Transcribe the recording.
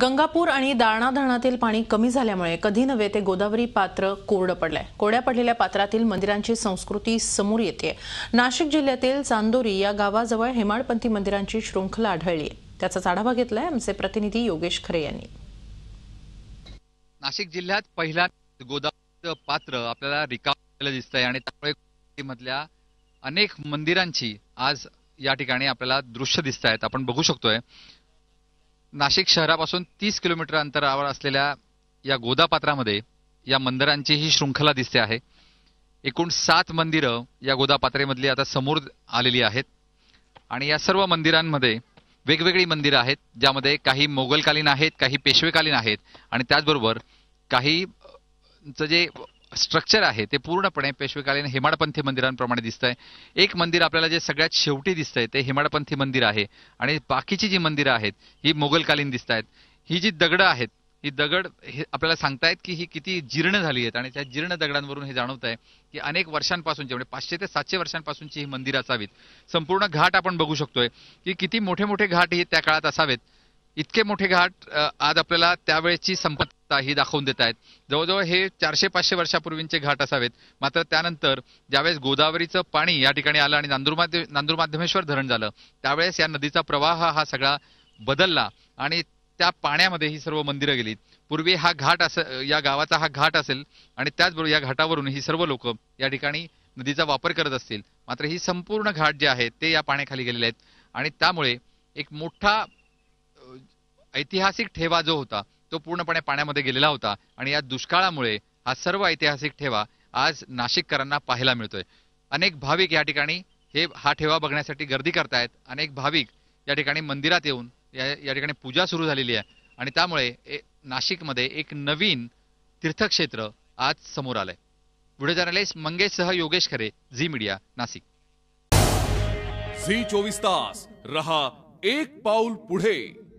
गंगापूर आणि दारणा धरणातील पाणी कमी झाल्यामुळे कधी नव्हे ते गोदावरी पात्र कोरडं पडलंय कोरड्या पडलेल्या पात्रातील मंदिरांची संस्कृती समोर येते नाशिक जिल्ह्यातील चांदोरी या गावाजवळ हेमाळपंथी मंदिरांची श्रृंखला आढळली त्याचा आढावा घेतलाय आमचे प्रतिनिधी योगेश खरे यांनी नाशिक जिल्ह्यात पहिला गोदावरीचं पात्र आपल्याला रिकाम दिसत आहे आणि त्यामुळे मधल्या अनेक मंदिरांची आज या ठिकाणी आपल्याला दृश्य दिसत आहेत आपण बघू शकतोय नाशिक शहरापासून तीस किलोमीटर अंतरावर असलेल्या या गोदापात्रामध्ये या मंदिरांची ही शृंखला दिसते आहे एकूण सात मंदिरं या गोदापात्रेमधली आता समोर आलेली आहेत आणि या सर्व मंदिरांमध्ये वेगवेगळी मंदिरं आहेत ज्यामध्ये काही मोगलकालीन आहेत काही पेशवेकालीन आहेत आणि त्याचबरोबर काही जे स्ट्रक्चर आहे ते पूर्णपणे पेशवेकालीन हेमाडपंथी मंदिरांप्रमाणे दिसत आहे एक मंदिर आपल्याला जे सगळ्यात शेवटी दिसतंय ते हेमाडपंथी मंदिर आहे आणि बाकीची जी मंदिरं आहेत ही मोगलकालीन दिसत आहेत ही जी दगडं आहेत ही दगड हे आपल्याला सांगतायत की ही किती जीर्ण झाली आहेत आणि त्या जीर्ण दगडांवरून हे जाणवत आहे की अनेक वर्षांपासून म्हणजे पाचशे ते सातशे वर्षांपासूनची ही मंदिरं असावीत संपूर्ण घाट आपण बघू शकतोय की किती मोठे मोठे घाट हे त्या काळात असावेत इतके मोठे घाट आज आपल्याला त्यावेळेची संपत्ती ही दाखवून देत आहेत जवळजवळ हे चारशे पाचशे वर्षापूर्वींचे घाट असावेत मात्र त्यानंतर ज्यावेळेस गोदावरीचं पाणी या ठिकाणी आलं आणि नांदुरमाध्य माध्यमेश्वर धरण झालं त्यावेळेस या नदीचा प्रवाह हा सगळा बदलला आणि त्या पाण्यामध्ये ही सर्व मंदिरं गेली पूर्वी हा घाट अस या गावाचा हा घाट असेल आणि त्याचबरोबर या घाटावरून ही सर्व लोक या ठिकाणी नदीचा वापर करत असतील मात्र ही संपूर्ण घाट जे आहे ते या पाण्याखाली गेलेले आहेत आणि त्यामुळे एक मोठा ऐतिहासिक ठेवा जो होता तो पूर्णपणे पाण्यामध्ये गेलेला होता आणि या दुष्काळामुळे हा सर्व ऐतिहासिक ठेवा आज नाशिककरांना पाहायला मिळतोय अनेक भाविक या ठिकाणी हे हा ठेवा बघण्यासाठी गर्दी करतायत अनेक भाविक या ठिकाणी मंदिरात येऊन या या ठिकाणी पूजा सुरू झालेली आहे आणि त्यामुळे नाशिकमध्ये एक नवीन तीर्थक्षेत्र आज समोर आलंय व्हिडिओ जर्नलिस्ट मंगेश सह योगेश खरे झी मीडिया नाशिक झी चोवीस तास रहा एक पाऊल पुढे